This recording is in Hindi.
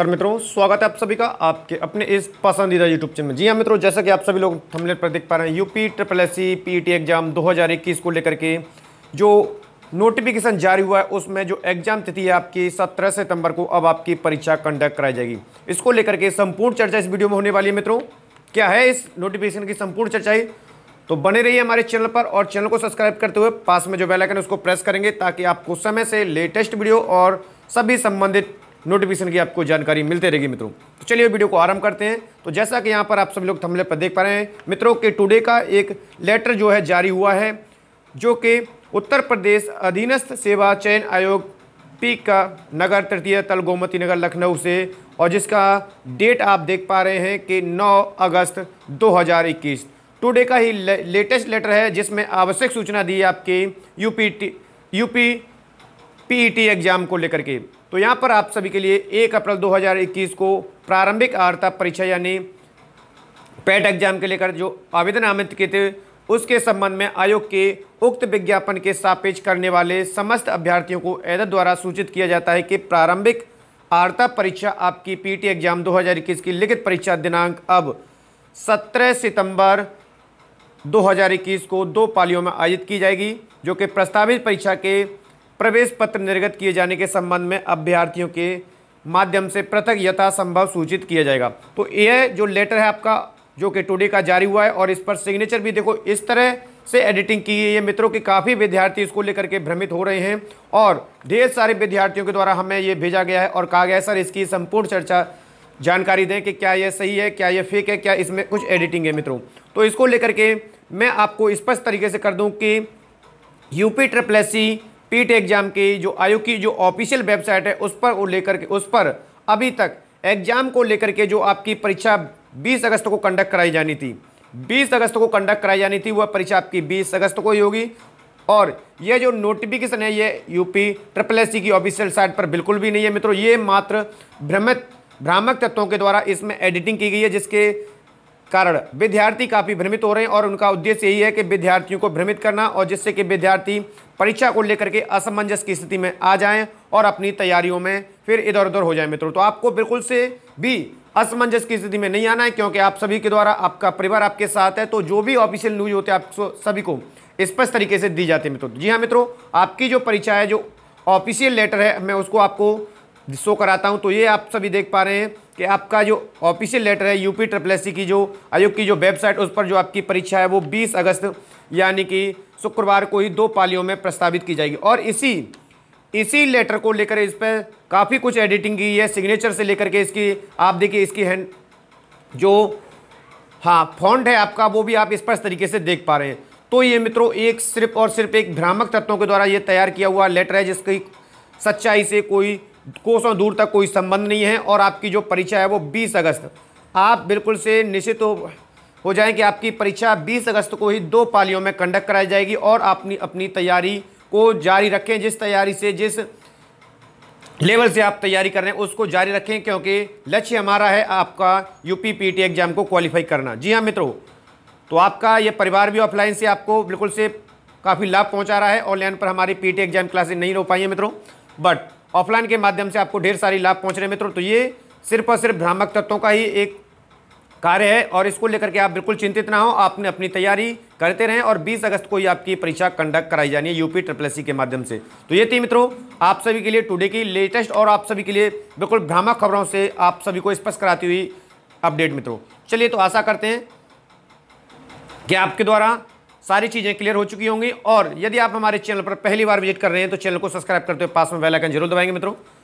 कर मित्रों स्वागत है आप सभी का आपके अपने इस पसंदीदा यूट्यूब चैनल में जी हाँ मित्रों जैसा कि आप सभी लोग थंबनेल पर देख पा रहे हैं यूपी ट्रिपल एस सी टी एग्जाम 2021 को लेकर के जो नोटिफिकेशन जारी हुआ है उसमें जो एग्जाम तिथि है आपकी 17 सितंबर को अब आपकी परीक्षा कंडक्ट कराई जाएगी इसको लेकर के संपूर्ण चर्चा इस वीडियो में होने वाली है मित्रों क्या है इस नोटिफिकेशन की संपूर्ण चर्चा तो बने रही हमारे चैनल पर और चैनल को सब्सक्राइब करते हुए पास में जो बेलाइकन है उसको प्रेस करेंगे ताकि आपको समय से लेटेस्ट वीडियो और सभी संबंधित नोटिफिकेशन की आपको जानकारी मिलते रहेगी मित्रों तो चलिए वीडियो को आरंभ करते हैं तो जैसा कि यहाँ पर आप सभी लोग थमले पर देख पा रहे हैं मित्रों के टुडे का एक लेटर जो है जारी हुआ है जो कि उत्तर प्रदेश अधीनस्थ सेवा चयन आयोग पी का नगर तृतीय तल गोमती नगर लखनऊ से और जिसका डेट आप देख पा रहे हैं कि 9 अगस्त 2021 टुडे का ही ले, लेटेस्ट लेटर है जिसमें आवश्यक सूचना दी है आपके UP T UP PET exam को लेकर के तो यहाँ पर आप सभी के लिए एक अप्रैल 2021 को प्रारंभिक आर्ता परीक्षा यानी पैट एग्जाम के लेकर जो आवेदन आमंत्रित किए थे उसके संबंध में आयोग के उक्त विज्ञापन के सापेक्ष करने वाले समस्त अभ्यर्थियों को एदत द्वारा सूचित किया जाता है कि प्रारंभिक आर्ता परीक्षा आपकी पीटी एग्जाम 2021 की लिखित परीक्षा दिनांक अब 17 सितंबर 2021 को दो पालियों में आयोजित की जाएगी जो कि प्रस्तावित परीक्षा के प्रवेश पत्र निर्गत किए जाने के संबंध में अभ्यर्थियों के माध्यम से पृथक यथासंभव सूचित किया जाएगा तो यह जो लेटर है आपका जो कि टुडे का जारी हुआ है और इस पर सिग्नेचर भी देखो इस तरह से एडिटिंग की है ये मित्रों के काफ़ी विद्यार्थी इसको लेकर के भ्रमित हो रहे हैं और ढेर सारे विद्यार्थियों के द्वारा हमें ये भेजा गया है और कहा गया है सर इसकी संपूर्ण चर्चा जानकारी दें कि क्या यह सही है क्या यह फेक है क्या इसमें कुछ एडिटिंग है मित्रों तो इसको लेकर के मैं आपको स्पष्ट तरीके से कर दूँ कि यूपी ट्रिपल एस सी पीट एग्ज़ाम की जो आयोग की जो ऑफिशियल वेबसाइट है उस पर वो लेकर के उस पर अभी तक एग्ज़ाम को लेकर के जो आपकी परीक्षा 20 अगस्त को कंडक्ट कराई जानी थी 20 अगस्त को कंडक्ट कराई जानी थी वह परीक्षा आपकी 20 अगस्त को ही होगी और ये जो नोटिफिकेशन है ये यूपी ट्रिपल एस की ऑफिशियल साइट पर बिल्कुल भी नहीं है मित्रों ये मात्र भ्रमित भ्रामक तत्वों के द्वारा इसमें एडिटिंग की गई है जिसके कारण विद्यार्थी काफ़ी भ्रमित हो रहे हैं और उनका उद्देश्य यही है कि विद्यार्थियों को भ्रमित करना और जिससे कि विद्यार्थी परीक्षा को लेकर के असमंजस की स्थिति में आ जाएं और अपनी तैयारियों में फिर इधर उधर हो जाए मित्रों तो आपको बिल्कुल से भी असमंजस की स्थिति में नहीं आना है क्योंकि आप सभी के द्वारा आपका परिवार आपके साथ है तो जो भी ऑफिशियल न्यूज होते हैं आप सभी को स्पष्ट तरीके से दी जाती है मित्रों जी हाँ मित्रों आपकी जो परीक्षा है जो ऑफिशियल लेटर है मैं उसको आपको शो कराता हूँ तो ये आप सभी देख पा रहे हैं कि आपका जो ऑफिशियल लेटर है यूपी ट्रिपल एस की जो आयोग की जो वेबसाइट उस पर जो आपकी परीक्षा है वो 20 अगस्त यानी कि शुक्रवार को ही दो पालियों में प्रस्तावित की जाएगी और इसी इसी लेटर को लेकर इस पर काफ़ी कुछ एडिटिंग की है सिग्नेचर से लेकर के इसकी आप देखिए इसकी हैंड जो हाँ फॉन्ट है आपका वो भी आप स्पष्ट तरीके से देख पा रहे हैं तो ये मित्रों एक सिर्फ और सिर्फ एक भ्रामक तत्वों के द्वारा ये तैयार किया हुआ लेटर है जिसकी सच्चाई से कोई कोसों दूर तक कोई संबंध नहीं है और आपकी जो परीक्षा है वो बीस अगस्त आप बिल्कुल से निश्चित हो हो जाए कि आपकी परीक्षा 20 अगस्त को ही दो पालियों में कंडक्ट कराई जाएगी और अपनी अपनी तैयारी को जारी रखें जिस तैयारी से जिस लेवल से आप तैयारी कर रहे हैं उसको जारी रखें क्योंकि लक्ष्य हमारा है आपका यूपी पी एग्जाम को क्वालिफाई करना जी हाँ मित्रों तो आपका ये परिवार भी ऑफलाइन से आपको बिल्कुल से काफ़ी लाभ पहुंचा रहा है ऑनलाइन पर हमारी पी एग्जाम क्लासेस नहीं हो पाई हैं मित्रों बट ऑफलाइन के माध्यम से आपको ढेर सारी लाभ पहुँच रहे मित्रों तो ये सिर्फ और सिर्फ भ्रामक तत्वों का ही एक कार्य है और इसको लेकर के आप बिल्कुल चिंतित ना हो आपने अपनी तैयारी करते रहें और 20 अगस्त को ही आपकी परीक्षा कंडक्ट कराई जानी है यूपी ट्रिपल के माध्यम से तो ये थी मित्रों आप सभी के लिए टुडे की लेटेस्ट और आप सभी के लिए बिल्कुल भ्रामक खबरों से आप सभी को स्पष्ट कराती हुई अपडेट मित्रों चलिए तो आशा करते हैं कि आपके द्वारा सारी चीज़ें क्लियर हो चुकी होंगी और यदि आप हमारे चैनल पर पहली बार विजिट कर रहे हैं तो चैनल को सब्सक्राइब करते हुए पास में बेलाइकन जरूर दबाएंगे मित्रों